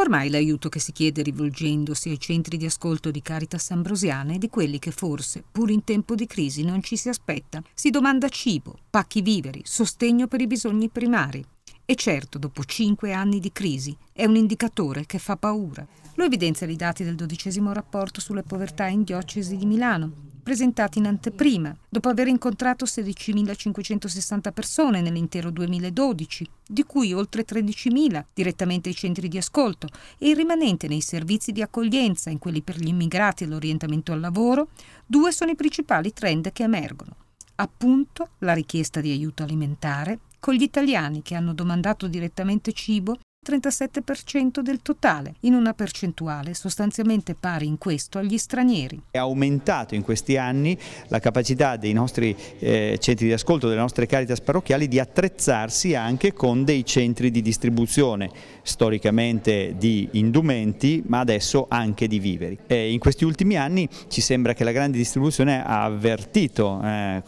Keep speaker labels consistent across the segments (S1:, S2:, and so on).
S1: Ormai l'aiuto che si chiede rivolgendosi ai centri di ascolto di Caritas Ambrosiana è di quelli che forse, pur in tempo di crisi, non ci si aspetta. Si domanda cibo, pacchi viveri, sostegno per i bisogni primari. E certo, dopo cinque anni di crisi, è un indicatore che fa paura. Lo evidenziano i dati del dodicesimo rapporto sulla povertà in diocesi di Milano, presentati in anteprima, dopo aver incontrato 16.560 persone nell'intero 2012, di cui oltre 13.000 direttamente ai centri di ascolto e il rimanente nei servizi di accoglienza, in quelli per gli immigrati e l'orientamento al lavoro, due sono i principali trend che emergono. Appunto la richiesta di aiuto alimentare, con gli italiani che hanno domandato direttamente cibo 37% del totale, in una percentuale sostanzialmente pari in questo agli stranieri.
S2: È aumentato in questi anni la capacità dei nostri eh, centri di ascolto, delle nostre caritas parrocchiali di attrezzarsi anche con dei centri di distribuzione, storicamente di indumenti ma adesso anche di viveri. E in questi ultimi anni ci sembra che la grande distribuzione ha avvertito eh,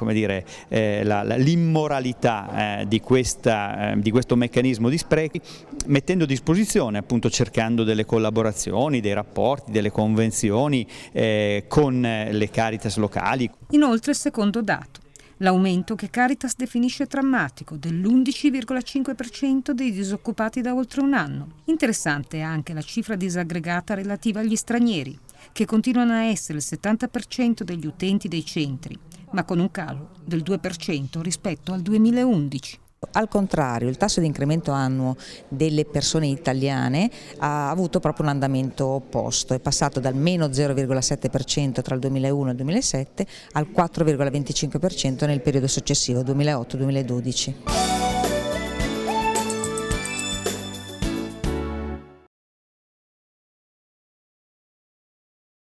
S2: eh, l'immoralità eh, di, eh, di, questo meccanismo di sprechi, mettendo a disposizione, appunto cercando delle collaborazioni, dei rapporti, delle convenzioni eh, con eh, le Caritas locali.
S1: Inoltre il secondo dato. L'aumento che Caritas definisce drammatico dell'11,5% dei disoccupati da oltre un anno. Interessante è anche la cifra disaggregata relativa agli stranieri, che continuano a essere il 70% degli utenti dei centri, ma con
S3: un calo del 2% rispetto al 2011. Al contrario, il tasso di incremento annuo delle persone italiane ha avuto proprio un andamento opposto, è passato dal meno 0,7% tra il 2001 e il 2007 al 4,25% nel periodo successivo 2008-2012.